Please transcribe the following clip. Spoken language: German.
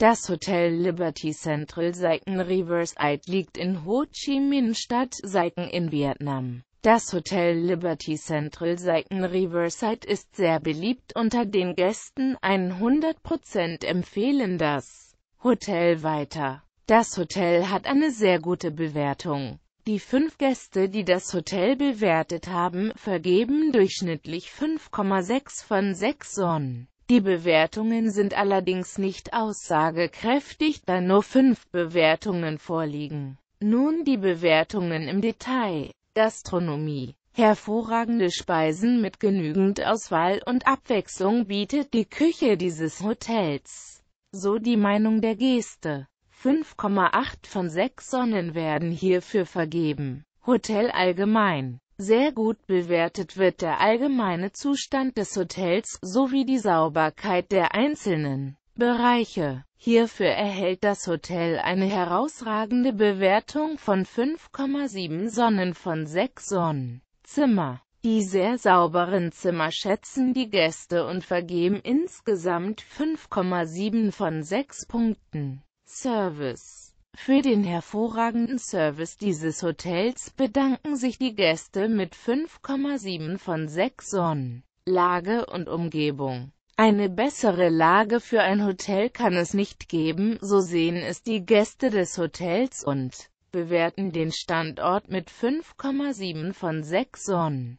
Das Hotel Liberty Central Saigon Riverside liegt in Ho Chi Minh Stadt Seiken in Vietnam. Das Hotel Liberty Central Saigon Riverside ist sehr beliebt unter den Gästen, 100% empfehlen das Hotel weiter. Das Hotel hat eine sehr gute Bewertung. Die fünf Gäste, die das Hotel bewertet haben, vergeben durchschnittlich 5,6 von 6 Sonnen. Die Bewertungen sind allerdings nicht aussagekräftig, da nur fünf Bewertungen vorliegen. Nun die Bewertungen im Detail. Gastronomie Hervorragende Speisen mit genügend Auswahl und Abwechslung bietet die Küche dieses Hotels. So die Meinung der Geste. 5,8 von 6 Sonnen werden hierfür vergeben. Hotel allgemein. Sehr gut bewertet wird der allgemeine Zustand des Hotels sowie die Sauberkeit der einzelnen Bereiche. Hierfür erhält das Hotel eine herausragende Bewertung von 5,7 Sonnen von 6 Sonnen. Zimmer. Die sehr sauberen Zimmer schätzen die Gäste und vergeben insgesamt 5,7 von 6 Punkten. Service für den hervorragenden Service dieses Hotels bedanken sich die Gäste mit 5,7 von 6 Sonnen. Lage und Umgebung eine bessere Lage für ein Hotel kann es nicht geben, so sehen es die Gäste des Hotels und bewerten den Standort mit 5,7 von 6 Sonnen.